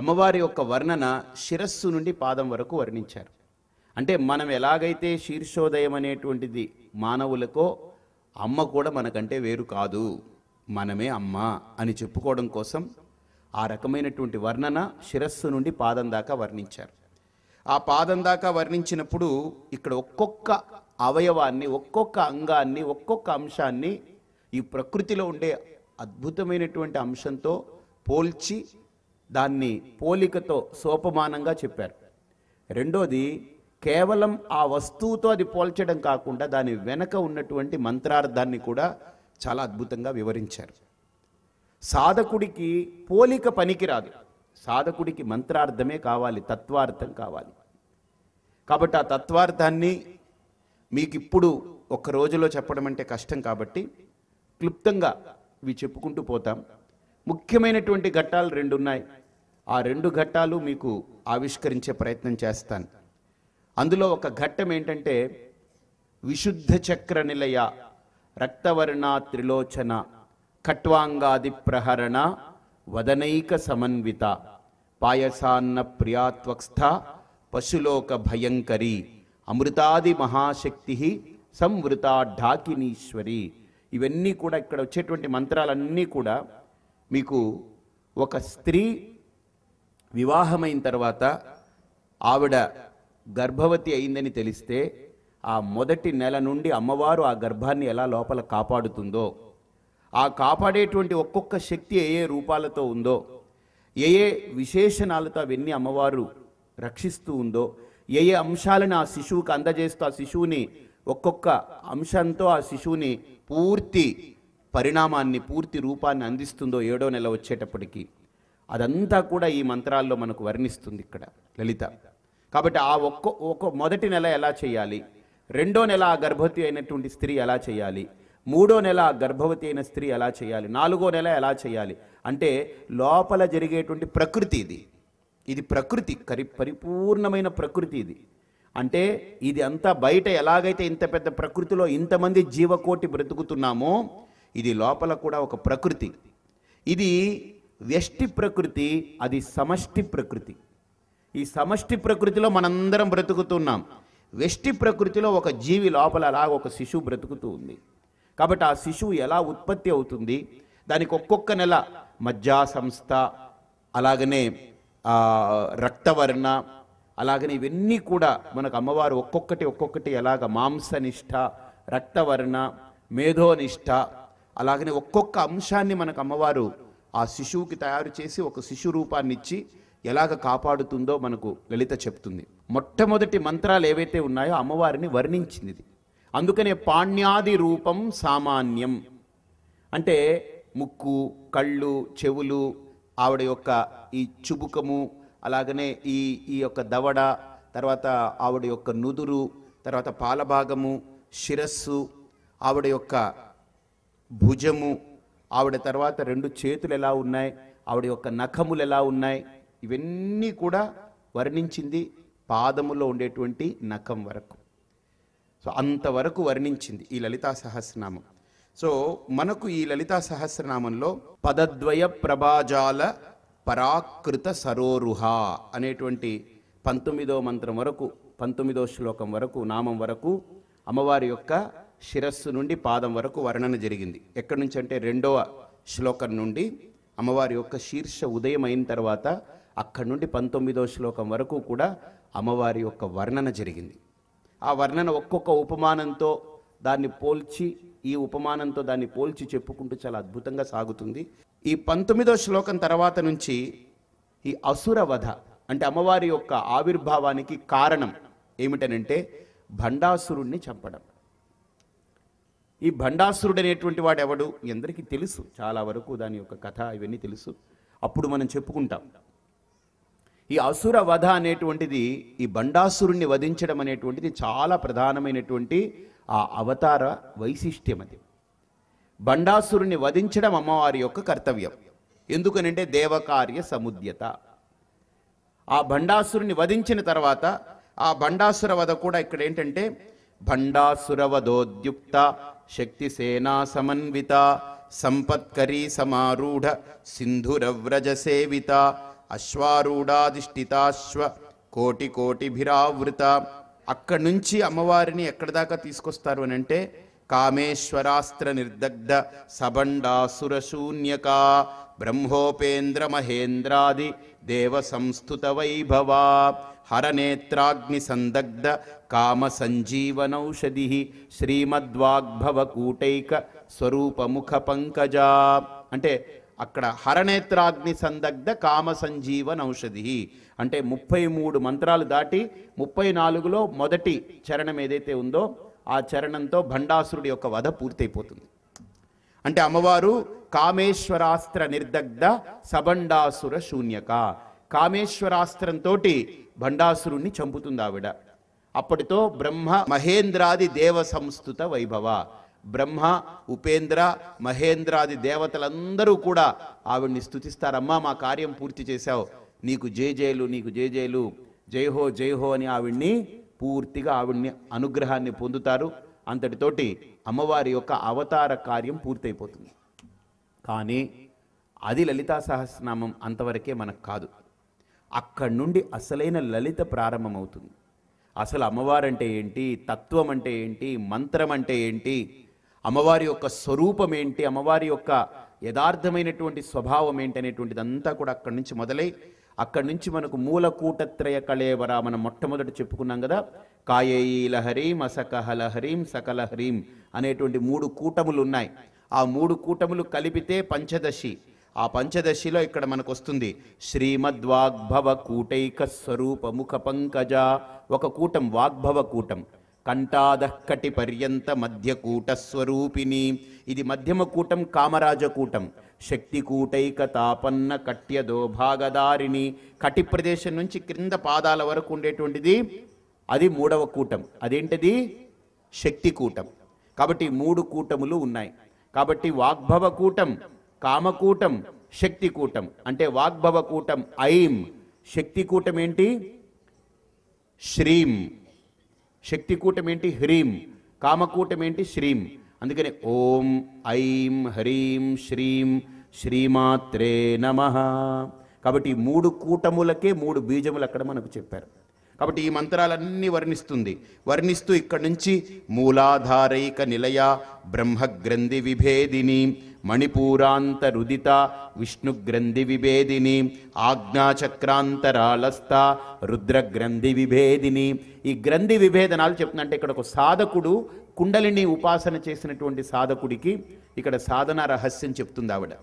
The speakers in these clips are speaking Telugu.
అమ్మవారి యొక్క వర్ణన శిరస్సు నుండి పాదం వరకు వర్ణించారు అంటే మనం ఎలాగైతే శీర్షోదయం అనేటువంటిది మానవులకో అమ్మ కూడా మనకంటే వేరు కాదు మనమే అమ్మ అని చెప్పుకోవడం కోసం ఆ రకమైనటువంటి వర్ణన శిరస్సు నుండి పాదం దాకా వర్ణించారు ఆ పాదం దాకా వర్ణించినప్పుడు ఇక్కడ ఒక్కొక్క అవయవాన్ని ఒక్కొక్క అంగాన్ని ఒక్కొక్క అంశాన్ని ఈ ప్రకృతిలో ఉండే అద్భుతమైనటువంటి అంశంతో పోల్చి దాన్ని పోలికతో సోపమానంగా చెప్పారు రెండోది కేవలం ఆ వస్తువుతో అది పోల్చడం కాకుండా దాని వెనక ఉన్నటువంటి మంత్రార్థాన్ని కూడా చాలా అద్భుతంగా వివరించారు సాధకుడికి పోలిక పనికిరాదు సాధకుడికి మంత్రార్థమే కావాలి తత్వార్థం కావాలి కాబట్టి ఆ తత్వార్థాన్ని మీకు ఇప్పుడు ఒక్క రోజులో చెప్పడం అంటే కష్టం కాబట్టి క్లుప్తంగా ఇవి చెప్పుకుంటూ పోతాం ముఖ్యమైనటువంటి ఘట్టాలు రెండు ఉన్నాయి ఆ రెండు ఘట్టాలు మీకు ఆవిష్కరించే ప్రయత్నం చేస్తాను అందులో ఒక ఘట్టం ఏంటంటే విశుద్ధ చక్ర నిలయ రక్తవర్ణ త్రిలోచన కట్వాంగాది ప్రహరణ వదనైక సమన్విత పాయసాన్న ప్రియాత్వక్స్థ పశులోక భయంకరి అమృతాది మహాశక్తి సంవృత ఢాకినీశ్వరి ఇవన్నీ కూడా ఇక్కడ వచ్చేటువంటి మంత్రాలన్నీ కూడా మీకు ఒక స్త్రీ వివాహమైన తర్వాత ఆవిడ గర్భవతి అయిందని తెలిస్తే ఆ మొదటి నెల నుండి అమ్మవారు ఆ గర్భాన్ని ఎలా లోపల కాపాడుతుందో ఆ కాపాడేటువంటి ఒక్కొక్క శక్తి ఏ ఏ రూపాలతో ఉందో ఏ ఏ విశేషణాలతో అవన్నీ అమ్మవారు రక్షిస్తూ ఉందో ఏ ఏ అంశాలను ఆ శిశువుకు అందజేస్తూ ఆ శిశువుని ఒక్కొక్క అంశంతో ఆ శిశువుని పూర్తి పరిణామాన్ని పూర్తి రూపాన్ని అందిస్తుందో ఏడో నెల వచ్చేటప్పటికి అదంతా కూడా ఈ మంత్రాల్లో మనకు వర్ణిస్తుంది ఇక్కడ లలిత కాబట్టి ఆ ఒక్క ఒక మొదటి నెల ఎలా చేయాలి రెండో నెల ఆ గర్భవతి అయినటువంటి స్త్రీ ఎలా చేయాలి మూడో నెల గర్భవతి అయిన స్త్రీ ఎలా చేయాలి నాలుగో నెల ఎలా చేయాలి అంటే లోపల జరిగేటువంటి ప్రకృతి ఇది ఇది ప్రకృతి కరి పరిపూర్ణమైన ప్రకృతి ఇది అంటే ఇది అంతా బయట ఎలాగైతే ఇంత పెద్ద ప్రకృతిలో ఇంతమంది జీవకోటి బ్రతుకుతున్నామో ఇది లోపల కూడా ఒక ప్రకృతి ఇది వ్యష్టి ప్రకృతి అది సమష్టి ప్రకృతి ఈ సమష్టి ప్రకృతిలో మనందరం బ్రతుకుతున్నాం వ్యష్టి ప్రకృతిలో ఒక జీవి లోపల అలా ఒక శిశువు బ్రతుకుతూ ఉంది కాబట్టి ఆ శిశువు ఎలా ఉత్పత్తి అవుతుంది దానికి ఒక్కొక్క నెల మజ్జా సంస్థ అలాగనే రక్తవర్ణ అలాగనే ఇవన్నీ కూడా మనకు అమ్మవారు ఒక్కొక్కటి ఒక్కొక్కటి ఎలాగ మాంసనిష్ట రక్తవర్ణ మేధోనిష్ట అలాగనే ఒక్కొక్క అంశాన్ని మనకు అమ్మవారు ఆ శిశువుకి తయారు చేసి ఒక శిశు రూపాన్ని ఇచ్చి ఎలాగ కాపాడుతుందో మనకు లలిత చెప్తుంది మొట్టమొదటి మంత్రాలు ఏవైతే ఉన్నాయో అమ్మవారిని వర్ణించింది అందుకనే పాణ్యాది రూపం సామాన్యం అంటే ముక్కు కళ్ళు చెవులు ఆవిడ యొక్క ఈ చుబుకము అలాగనే ఈ ఈ యొక్క దవడ తర్వాత ఆవిడ యొక్క నుదురు తర్వాత పాలభాగము శిరస్సు ఆవిడ యొక్క భుజము ఆవిడ తర్వాత రెండు చేతులు ఎలా ఉన్నాయి ఆవిడ యొక్క నఖములు ఎలా ఉన్నాయి ఇవన్నీ కూడా వర్ణించింది పాదములో ఉండేటువంటి నఖం వరకు సో అంతవరకు వర్ణించింది ఈ లలితా సహస్రనామం సో మనకు ఈ లలితా సహస్రనామంలో పదద్వయ ప్రభాజాల పరాకృత సరోరుహ అనేటువంటి పంతొమ్మిదో మంత్రం వరకు పంతొమ్మిదో శ్లోకం వరకు నామం వరకు అమ్మవారి యొక్క శిరస్సు నుండి పాదం వరకు వర్ణన జరిగింది ఎక్కడి నుంచి అంటే రెండవ శ్లోకం నుండి అమ్మవారి యొక్క శీర్ష ఉదయం అయిన తర్వాత అక్కడి నుండి పంతొమ్మిదో శ్లోకం వరకు కూడా అమ్మవారి యొక్క వర్ణన జరిగింది ఆ వర్ణన ఒక్కొక్క ఉపమానంతో దాన్ని పోల్చి ఈ ఉపమానంతో దాన్ని పోల్చి చెప్పుకుంటూ చాలా అద్భుతంగా సాగుతుంది ఈ పంతొమ్మిదో శ్లోకం తర్వాత నుంచి ఈ అసుర వధ అంటే అమ్మవారి యొక్క ఆవిర్భావానికి కారణం ఏమిటనంటే భండాసురుణ్ణి చంపడం ఈ భండాసురుడు అనేటువంటి వాడు ఎవడు అందరికీ తెలుసు చాలా వరకు దాని యొక్క కథ ఇవన్నీ తెలుసు అప్పుడు మనం చెప్పుకుంటాం ఈ అసుర వధ అనేటువంటిది ఈ బండాసురుణ్ణి వధించడం అనేటువంటిది చాలా ప్రధానమైనటువంటి ఆ అవతార వైశిష్ట్యం అది బండాసురుణ్ణి వధించడం అమ్మవారి యొక్క కర్తవ్యం ఎందుకనంటే దేవకార్య సముద్యత ఆ బండాసురుని వధించిన తర్వాత ఆ బండాసుర వధ కూడా ఇక్కడ ఏంటంటే భండాసుర వధోద్యుక్త శక్తిసేనా సమన్విత సంపత్కరీ సమారూఢ సింధురవ్రజ సేవిత అశ్వారూఢాధిష్ఠితాశ్వ కోటి కోటిభిరావృత అక్కడి నుంచి అమ్మవారిని ఎక్కడి దాకా తీసుకొస్తారు అని అంటే కామేశ్వరాస్త్ర నిర్దగ్ధ సబండాసురశూన్యక బ్రహ్మోపేంద్ర మహేంద్రాది దేవ సంస్థుత వైభవా హరనేత్రాగ్నిసందగ్ధ కామసంజీవనౌషధి శ్రీమద్వాగ్భవకూటైక స్వరూపముఖ పంకజా అంటే అక్కడ హరనేత్రాగ్ని సందగ్ధ కామ సంజీవన్ ఔషధి అంటే ముప్పై మూడు మంత్రాలు దాటి ముప్పై నాలుగులో మొదటి చరణం ఏదైతే ఉందో ఆ చరణంతో భండాసురుడి యొక్క వధ పూర్తయిపోతుంది అంటే అమ్మవారు కామేశ్వరాస్త్ర నిర్దగ్ధ సబండాసుర శూన్యక కామేశ్వరాస్త్రంతో భండాసురుణ్ణి చంపుతుంది ఆవిడ అప్పటితో బ్రహ్మ మహేంద్రాది దేవ సంస్థుత వైభవ బ్రహ్మ ఉపేంద్ర మహేంద్రాది దేవతలందరూ కూడా ఆవిడ్ని స్థుతిస్తారమ్మా మా కార్యం పూర్తి చేశావు నీకు జేజేలు నీకు జేజేలు జైహో జైహో అని ఆవిడ్ని పూర్తిగా ఆవిడ్ని అనుగ్రహాన్ని పొందుతారు అంతటితోటి అమ్మవారి యొక్క అవతార కార్యం పూర్తయిపోతుంది కానీ అది లలితా సహస్రనామం అంతవరకే మనకు కాదు అక్కడి నుండి అసలైన లలిత ప్రారంభమవుతుంది అసలు అమ్మవారంటే ఏంటి తత్వం అంటే ఏంటి మంత్రం అంటే ఏంటి అమ్మవారి యొక్క స్వరూపం ఏంటి అమ్మవారి యొక్క యథార్థమైనటువంటి స్వభావం ఏంటి అనేటువంటిదంతా కూడా అక్కడి నుంచి మొదలై అక్కడి నుంచి మనకు మూలకూటత్రయ కళేవరా మనం మొట్టమొదటి చెప్పుకున్నాం కదా కాయేయి లహరీం అసకహలహరీం సకలహరీం అనేటువంటి మూడు కూటములు ఉన్నాయి ఆ మూడు కూటములు కలిపితే పంచదశి ఆ పంచదశిలో ఇక్కడ మనకు వస్తుంది శ్రీమద్వాగ్భవ కూటైక స్వరూప ముఖ పంకజ ఒక కూటం వాగ్భవ కూటం కంఠాదక్కటి పర్యంత మధ్యకూట స్వరూపిణి ఇది మధ్యమ కూటం కామరాజ కూటం శక్తి కూటైక తాపన్న కట్యదో భాగదారిణి కటి ప్రదేశం నుంచి క్రింద పాదాల వరకు ఉండేటువంటిది అది మూడవ కూటం అదేంటిది శక్తి కూటం కాబట్టి మూడు కూటములు ఉన్నాయి కాబట్టి వాగ్భవ కూటం కామకూటం శక్తికూటం అంటే వాగ్భవ కూటం ఐం శక్తికూటం ఏంటి శ్రీం శక్తికూటం ఏంటి హ్రీం కామకూటం ఏంటి శ్రీం అందుకని ఓం ఐం హ్రీం శ్రీం శ్రీమాత్రే నమ కాబట్టి మూడు కూటములకే మూడు బీజములు అక్కడ మనకు చెప్పారు కాబట్టి ఈ మంత్రాలన్నీ వర్ణిస్తుంది వర్ణిస్తూ ఇక్కడి నుంచి మూలాధారైక నిలయ బ్రహ్మగ్రంథి విభేదిని మణిపూరాంతరుదిత విష్ణుగ్రంథి విభేదిని ఆజ్ఞాచక్రాంతరాలస్థ రుద్రగ్రంథి విభేదిని ఈ గ్రంథి విభేదనాలు చెప్తుందంటే ఇక్కడ ఒక సాధకుడు కుండలిని ఉపాసన చేసినటువంటి సాధకుడికి ఇక్కడ సాధన రహస్యం చెప్తుంది ఆవిడ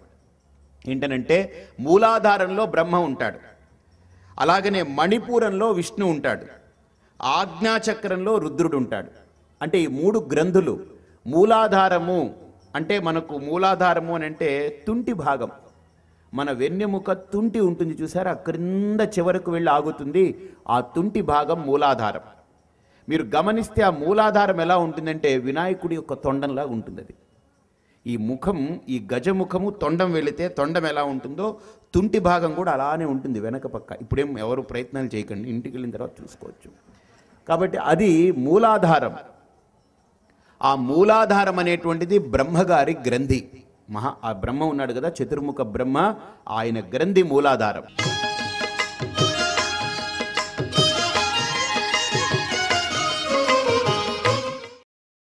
ఏంటనంటే మూలాధారంలో బ్రహ్మ ఉంటాడు అలాగనే మణిపూరంలో విష్ణు ఉంటాడు ఆజ్ఞాచక్రంలో రుద్రుడు ఉంటాడు అంటే ఈ మూడు గ్రంథులు మూలాధారము అంటే మనకు మూలాధారము అని అంటే తుంటి భాగం మన వెన్నెముక తుంటి ఉంటుంది చూసారా క్రింద చివరకు వెళ్ళి ఆగుతుంది ఆ తుంటి భాగం మూలాధారం మీరు గమనిస్తే ఆ మూలాధారం ఎలా ఉంటుందంటే వినాయకుడి యొక్క తొండంలా ఉంటుంది అది ఈ ముఖం ఈ గజముఖము తొండం వెళితే తొండం ఎలా ఉంటుందో తుంటి భాగం కూడా అలానే ఉంటుంది వెనక పక్క ఇప్పుడేం ఎవరు ప్రయత్నాలు చేయకండి ఇంటికి వెళ్ళిన తర్వాత చూసుకోవచ్చు కాబట్టి అది మూలాధారం ఆ మూలాధారం అనేటువంటిది బ్రహ్మగారి గ్రంథి మహా ఆ బ్రహ్మ ఉన్నాడు కదా చతుర్ముఖ బ్రహ్మ ఆయన గ్రంథి మూలాధారం